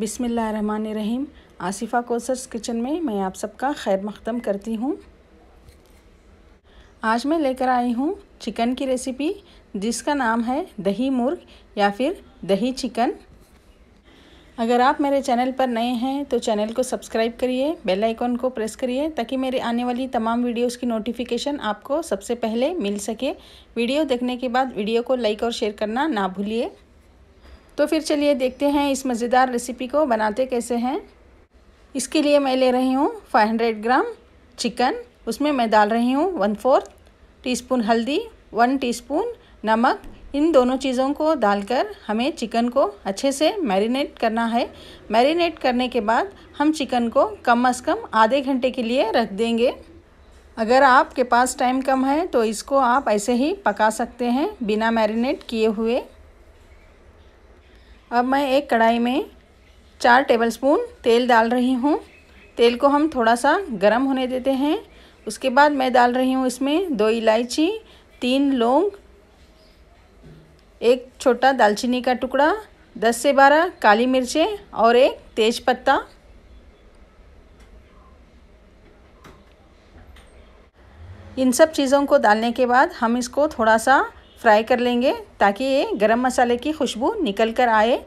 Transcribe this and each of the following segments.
run रहीम आसिफ़ा कोसर्स kitchen में मैं आप सबका खैर मकदम करती हूँ आज मैं लेकर आई हूँ चिकन की रेसिपी जिसका नाम है दही मुर्ग या फिर दही चिकन अगर आप मेरे चैनल पर नए हैं तो चैनल को सब्सक्राइब करिए बेल आइकन को प्रेस करिए ताकि मेरे आने वाली तमाम वीडियोस की नोटिफिकेशन आपको सबसे पहले मिल सके वीडियो देखने के बाद वीडियो को लाइक और शेयर करना ना भूलिए तो फिर चलिए देखते हैं इस मज़ेदार रेसिपी को बनाते कैसे हैं इसके लिए मैं ले रही हूँ 500 ग्राम चिकन उसमें मैं डाल रही हूँ वन फोर्थ टी हल्दी वन टी नमक इन दोनों चीज़ों को डालकर हमें चिकन को अच्छे से मैरिनेट करना है मैरिनेट करने के बाद हम चिकन को कम अज़ कम आधे घंटे के लिए रख देंगे अगर आपके पास टाइम कम है तो इसको आप ऐसे ही पका सकते हैं बिना मैरिनेट किए हुए अब मैं एक कढ़ाई में चार टेबलस्पून तेल डाल रही हूँ तेल को हम थोड़ा सा गर्म होने देते हैं उसके बाद मैं डाल रही हूँ इसमें दो इलायची तीन लौंग एक छोटा दालचीनी का टुकड़ा दस से बारह काली मिर्चें और एक तेज पत्ता इन सब चीज़ों को डालने के बाद हम इसको थोड़ा सा फ्राई कर लेंगे ताकि ये गरम मसाले की खुशबू निकल कर आए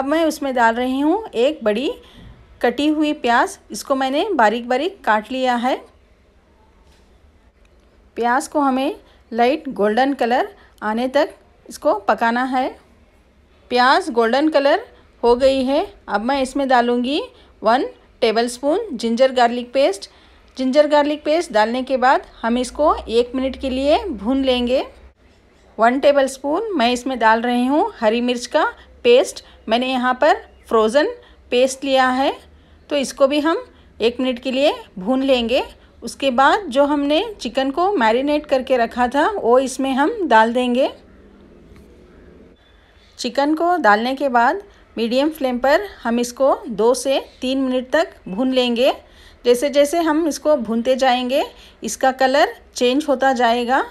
अब मैं उसमें डाल रही हूँ एक बड़ी कटी हुई प्याज इसको मैंने बारीक बारीक काट लिया है प्याज को हमें लाइट गोल्डन कलर आने तक इसको पकाना है प्याज गोल्डन कलर हो गई है अब मैं इसमें डालूँगी one tablespoon ginger garlic paste ginger garlic paste डालने के बाद हम इसको एक मिनट के लिए भून लेंगे वन टेबल स्पून मैं इसमें डाल रही हूँ हरी मिर्च का पेस्ट मैंने यहाँ पर फ्रोज़न पेस्ट लिया है तो इसको भी हम एक मिनट के लिए भून लेंगे उसके बाद जो हमने चिकन को मैरिनेट करके रखा था वो इसमें हम डाल देंगे चिकन को डालने के बाद मीडियम फ्लेम पर हम इसको दो से तीन मिनट तक भून लेंगे जैसे जैसे हम इसको भूनते जाएंगे इसका कलर चेंज होता जाएगा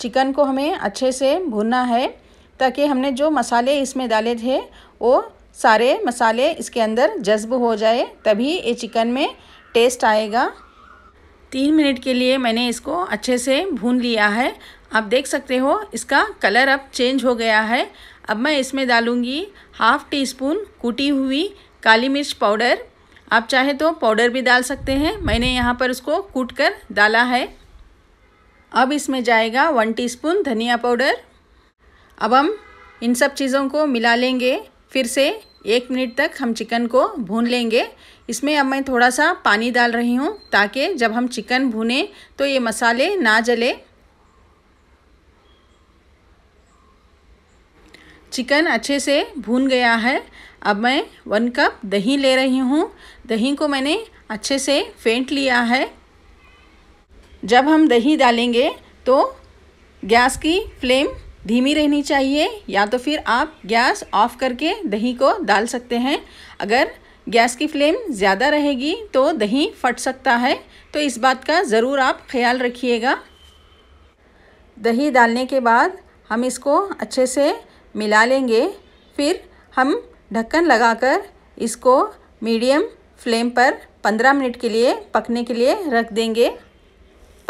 चिकन को हमें अच्छे से भूनना है ताकि हमने जो मसाले इसमें डाले थे वो सारे मसाले इसके अंदर जज्ब हो जाए तभी ये चिकन में टेस्ट आएगा तीन मिनट के लिए मैंने इसको अच्छे से भून लिया है आप देख सकते हो इसका कलर अब चेंज हो गया है अब मैं इसमें डालूँगी हाफ़ टी स्पून कूटी हुई काली मिर्च पाउडर आप चाहे तो पाउडर भी डाल सकते हैं मैंने यहाँ पर उसको कूट कर डाला है अब इसमें जाएगा वन टीस्पून धनिया पाउडर अब हम इन सब चीज़ों को मिला लेंगे फिर से एक मिनट तक हम चिकन को भून लेंगे इसमें अब मैं थोड़ा सा पानी डाल रही हूँ ताकि जब हम चिकन भूने तो ये मसाले ना जले चिकन अच्छे से भून गया है अब मैं वन कप दही ले रही हूँ दही को मैंने अच्छे से फेंट लिया है जब हम दही डालेंगे तो गैस की फ्लेम धीमी रहनी चाहिए या तो फिर आप गैस ऑफ करके दही को डाल सकते हैं अगर गैस की फ्लेम ज़्यादा रहेगी तो दही फट सकता है तो इस बात का ज़रूर आप ख्याल रखिएगा दही डालने के बाद हम इसको अच्छे से मिला लेंगे फिर हम ढक्कन लगाकर इसको मीडियम फ्लेम पर 15 मिनट के लिए पकने के लिए रख देंगे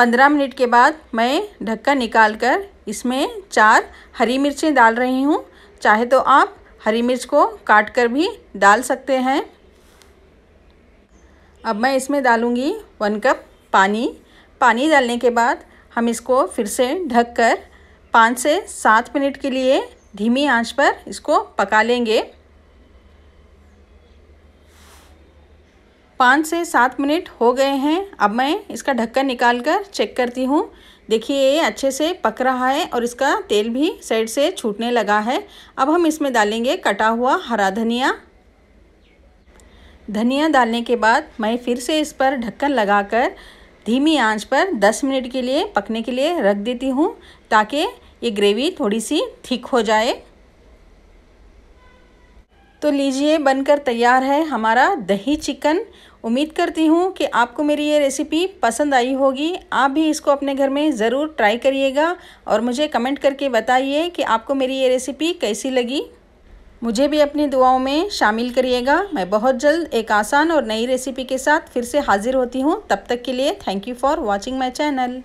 पंद्रह मिनट के बाद मैं ढक्कन निकाल कर इसमें चार हरी मिर्चें डाल रही हूँ चाहे तो आप हरी मिर्च को काट कर भी डाल सकते हैं अब मैं इसमें डालूँगी वन कप पानी पानी डालने के बाद हम इसको फिर से ढक कर पाँच से सात मिनट के लिए धीमी आंच पर इसको पका लेंगे पाँच से सात मिनट हो गए हैं अब मैं इसका ढक्कन निकाल कर चेक करती हूँ देखिए ये अच्छे से पक रहा है और इसका तेल भी साइड से छूटने लगा है अब हम इसमें डालेंगे कटा हुआ हरा धनिया धनिया डालने के बाद मैं फिर से इस पर ढक्कन लगाकर धीमी आंच पर 10 मिनट के लिए पकने के लिए रख देती हूँ ताकि ये ग्रेवी थोड़ी सी थिक हो जाए तो लीजिए बनकर तैयार है हमारा दही चिकन उम्मीद करती हूँ कि आपको मेरी ये रेसिपी पसंद आई होगी आप भी इसको अपने घर में ज़रूर ट्राई करिएगा और मुझे कमेंट करके बताइए कि आपको मेरी ये रेसिपी कैसी लगी मुझे भी अपनी दुआओं में शामिल करिएगा मैं बहुत जल्द एक आसान और नई रेसिपी के साथ फिर से हाज़िर होती हूँ तब तक के लिए thank you for watching my channel